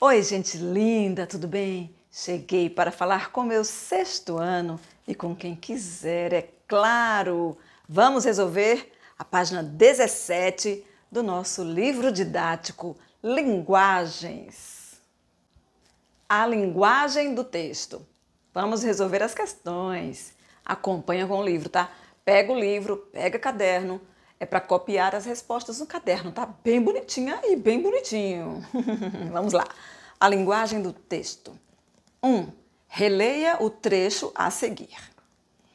Oi, gente linda, tudo bem? Cheguei para falar com meu sexto ano e com quem quiser, é claro. Vamos resolver a página 17 do nosso livro didático Linguagens. A linguagem do texto. Vamos resolver as questões. Acompanha com o livro, tá? Pega o livro, pega o caderno, é para copiar as respostas no caderno, tá bem bonitinha e bem bonitinho. Vamos lá. A linguagem do texto. 1. Um, releia o trecho a seguir.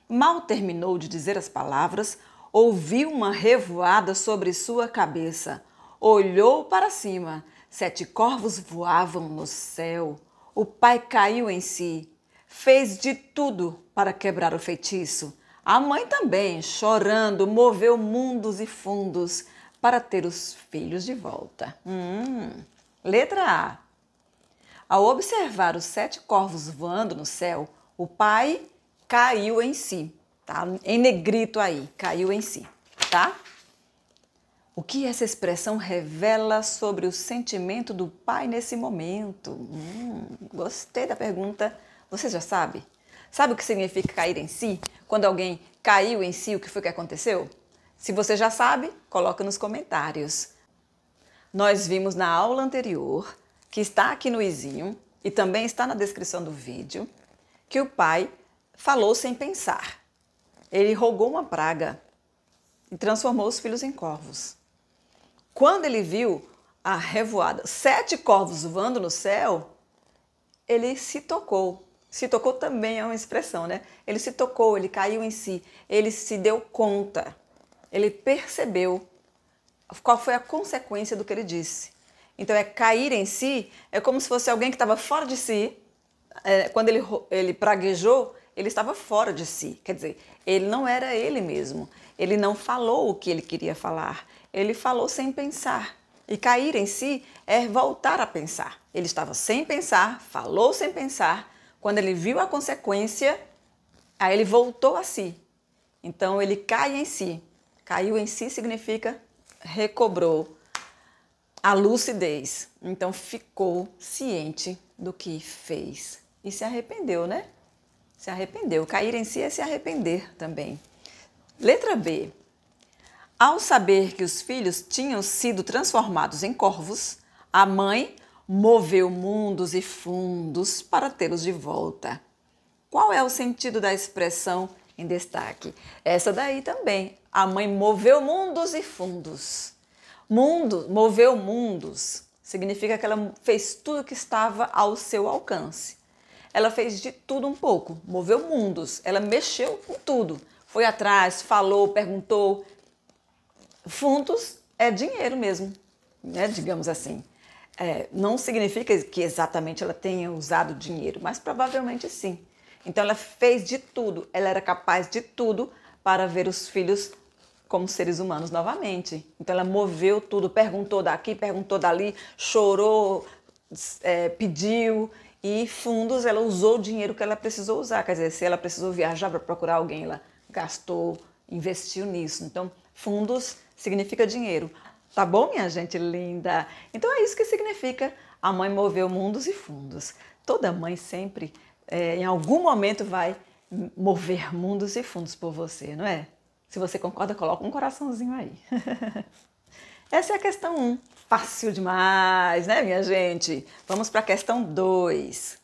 Mal terminou de dizer as palavras, ouviu uma revoada sobre sua cabeça. Olhou para cima. Sete corvos voavam no céu. O pai caiu em si. Fez de tudo para quebrar o feitiço a mãe também, chorando, moveu mundos e fundos para ter os filhos de volta. Hum. Letra A. Ao observar os sete corvos voando no céu, o pai caiu em si. Tá? Em negrito aí, caiu em si, tá? O que essa expressão revela sobre o sentimento do pai nesse momento? Hum, gostei da pergunta. Você já sabe? Sabe o que significa cair em si? quando alguém caiu em si, o que foi que aconteceu? Se você já sabe, coloca nos comentários. Nós vimos na aula anterior, que está aqui no izinho e também está na descrição do vídeo, que o pai falou sem pensar. Ele rogou uma praga e transformou os filhos em corvos. Quando ele viu a revoada, sete corvos voando no céu, ele se tocou se tocou também é uma expressão, né? Ele se tocou, ele caiu em si, ele se deu conta, ele percebeu qual foi a consequência do que ele disse. Então, é cair em si, é como se fosse alguém que estava fora de si. É, quando ele, ele praguejou, ele estava fora de si. Quer dizer, ele não era ele mesmo. Ele não falou o que ele queria falar. Ele falou sem pensar. E cair em si é voltar a pensar. Ele estava sem pensar, falou sem pensar quando ele viu a consequência, aí ele voltou a si. Então ele cai em si. Caiu em si significa recobrou a lucidez. Então ficou ciente do que fez e se arrependeu, né? Se arrependeu. Cair em si é se arrepender também. Letra B. Ao saber que os filhos tinham sido transformados em corvos, a mãe moveu mundos e fundos para tê-los de volta. Qual é o sentido da expressão em destaque? Essa daí também. A mãe moveu mundos e fundos. Mundo, moveu mundos, significa que ela fez tudo que estava ao seu alcance. Ela fez de tudo um pouco, moveu mundos, ela mexeu com tudo. Foi atrás, falou, perguntou. Fundos é dinheiro mesmo, né? Digamos assim. É, não significa que exatamente ela tenha usado dinheiro, mas provavelmente sim. Então ela fez de tudo, ela era capaz de tudo para ver os filhos como seres humanos novamente. Então ela moveu tudo, perguntou daqui, perguntou dali, chorou, é, pediu e fundos ela usou o dinheiro que ela precisou usar. Quer dizer, se ela precisou viajar para procurar alguém, ela gastou, investiu nisso. Então fundos significa dinheiro. Tá bom, minha gente linda? Então é isso que significa a mãe moveu mundos e fundos. Toda mãe sempre, é, em algum momento, vai mover mundos e fundos por você, não é? Se você concorda, coloca um coraçãozinho aí. Essa é a questão 1. Um. Fácil demais, né, minha gente? Vamos para a questão 2.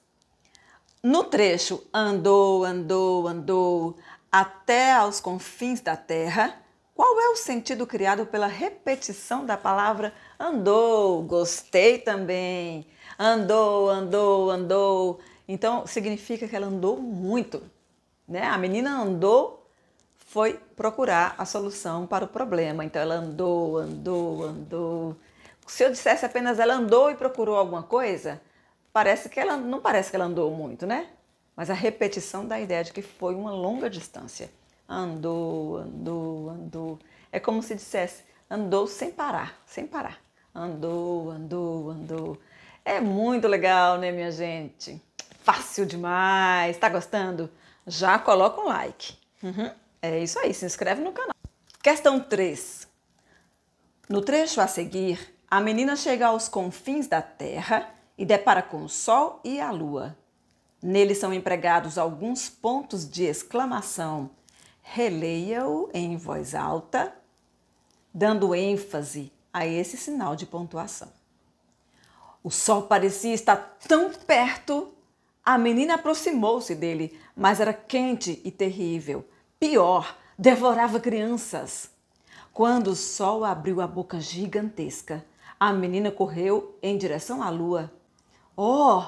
No trecho andou, andou, andou até aos confins da terra, qual é o sentido criado pela repetição da palavra andou? Gostei também. Andou, andou, andou. Então significa que ela andou muito, né? A menina andou foi procurar a solução para o problema. Então ela andou, andou, andou. Se eu dissesse apenas ela andou e procurou alguma coisa, parece que ela não parece que ela andou muito, né? Mas a repetição da ideia de que foi uma longa distância andou, andou, andou. É como se dissesse andou sem parar, sem parar. Andou, andou, andou. É muito legal, né, minha gente? Fácil demais. Tá gostando? Já coloca um like. Uhum. É isso aí, se inscreve no canal. Questão 3. No trecho a seguir, a menina chega aos confins da terra e depara com o sol e a lua. Neles são empregados alguns pontos de exclamação releia-o em voz alta, dando ênfase a esse sinal de pontuação. O sol parecia estar tão perto. A menina aproximou-se dele, mas era quente e terrível. Pior, devorava crianças. Quando o sol abriu a boca gigantesca, a menina correu em direção à lua. Oh!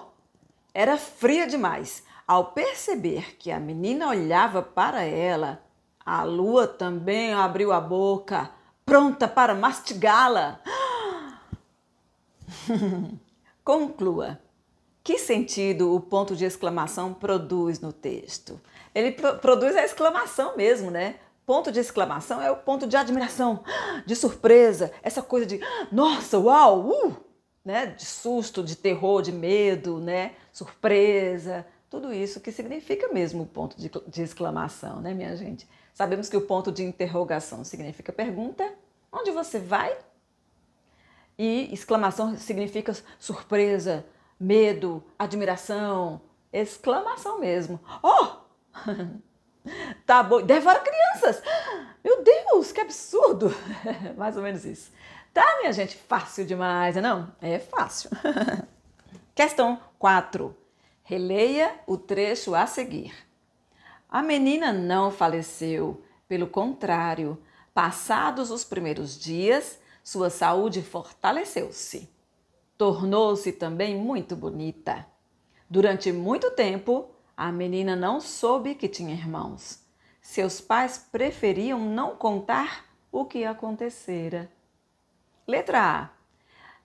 Era fria demais. Ao perceber que a menina olhava para ela, a lua também abriu a boca, pronta para mastigá-la. Conclua. Que sentido o ponto de exclamação produz no texto? Ele pro produz a exclamação mesmo, né? Ponto de exclamação é o ponto de admiração, de surpresa, essa coisa de nossa, uau, uh! né? De susto, de terror, de medo, né? Surpresa, tudo isso que significa mesmo o ponto de, de exclamação, né, minha gente? Sabemos que o ponto de interrogação significa pergunta: onde você vai? E exclamação significa surpresa, medo, admiração, exclamação mesmo. Oh! tá bom, devora crianças! Meu Deus, que absurdo! Mais ou menos isso. Tá, minha gente, fácil demais, não? É, é fácil. Questão 4. Releia o trecho a seguir. A menina não faleceu, pelo contrário, passados os primeiros dias, sua saúde fortaleceu-se. Tornou-se também muito bonita. Durante muito tempo, a menina não soube que tinha irmãos. Seus pais preferiam não contar o que acontecera. Letra A.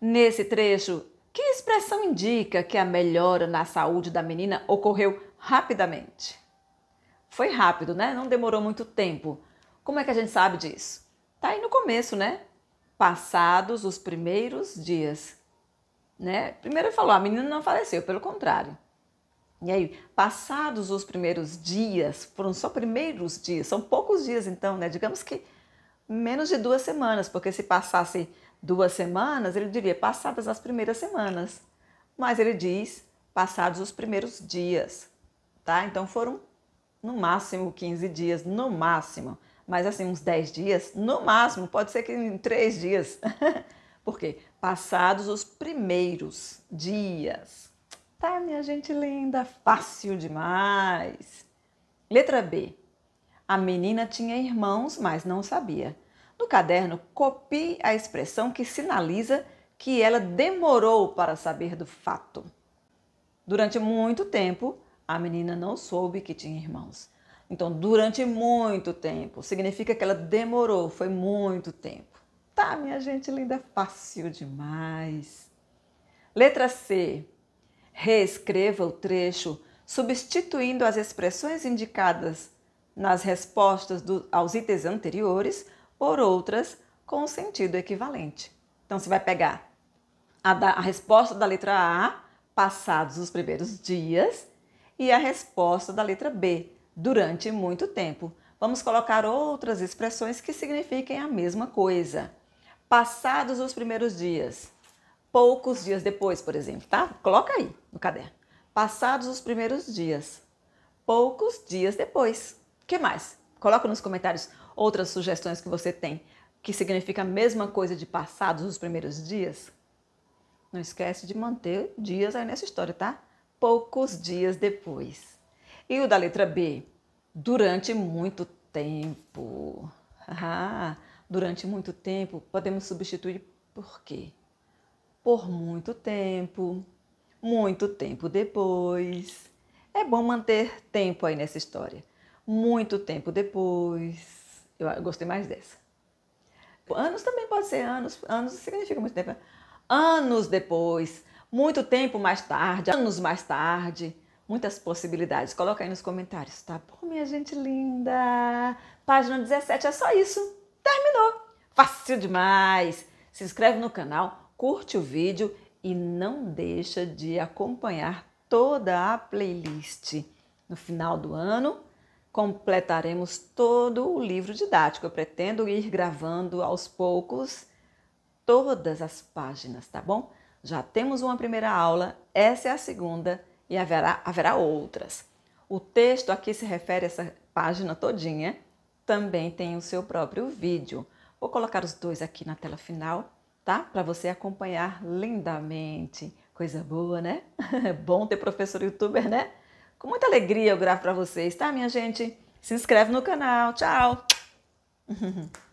Nesse trecho, que expressão indica que a melhora na saúde da menina ocorreu rapidamente? Foi rápido, né? Não demorou muito tempo. Como é que a gente sabe disso? Tá aí no começo, né? Passados os primeiros dias, né? Primeiro falou, ah, a menina não faleceu, pelo contrário. E aí, passados os primeiros dias, foram só primeiros dias, são poucos dias então, né? Digamos que menos de duas semanas, porque se passasse duas semanas, ele diria passadas as primeiras semanas. Mas ele diz passados os primeiros dias, tá? Então foram no máximo 15 dias, no máximo. Mas assim, uns 10 dias, no máximo, pode ser que em 3 dias. Por quê? Passados os primeiros dias. Tá, minha gente linda, fácil demais. Letra B. A menina tinha irmãos, mas não sabia. No caderno, copie a expressão que sinaliza que ela demorou para saber do fato. Durante muito tempo, a menina não soube que tinha irmãos. Então, durante muito tempo, significa que ela demorou, foi muito tempo. Tá, minha gente linda, fácil demais. Letra C. Reescreva o trecho substituindo as expressões indicadas nas respostas do, aos itens anteriores por outras com sentido equivalente. Então, você vai pegar a, da, a resposta da letra A, passados os primeiros dias, e a resposta da letra B, durante muito tempo. Vamos colocar outras expressões que signifiquem a mesma coisa. Passados os primeiros dias, poucos dias depois, por exemplo, tá? Coloca aí no caderno. Passados os primeiros dias, poucos dias depois. que mais? Coloca nos comentários outras sugestões que você tem que significa a mesma coisa de passados os primeiros dias. Não esquece de manter dias aí nessa história, tá? poucos dias depois. E o da letra B, durante muito tempo. Ah, durante muito tempo podemos substituir por quê? Por muito tempo, muito tempo depois. É bom manter tempo aí nessa história. Muito tempo depois. Eu gostei mais dessa. Anos também pode ser anos. Anos significa muito tempo. Anos depois muito tempo mais tarde, anos mais tarde, muitas possibilidades. Coloca aí nos comentários, tá bom, minha gente linda? Página 17 é só isso. Terminou. Fácil demais. Se inscreve no canal, curte o vídeo e não deixa de acompanhar toda a playlist. No final do ano, completaremos todo o livro didático. Eu pretendo ir gravando aos poucos todas as páginas, tá bom? Já temos uma primeira aula, essa é a segunda e haverá, haverá outras. O texto aqui se refere a essa página todinha, também tem o seu próprio vídeo. Vou colocar os dois aqui na tela final, tá? Para você acompanhar lindamente. Coisa boa, né? Bom ter professor youtuber, né? Com muita alegria eu gravo para vocês, tá, minha gente? Se inscreve no canal. Tchau!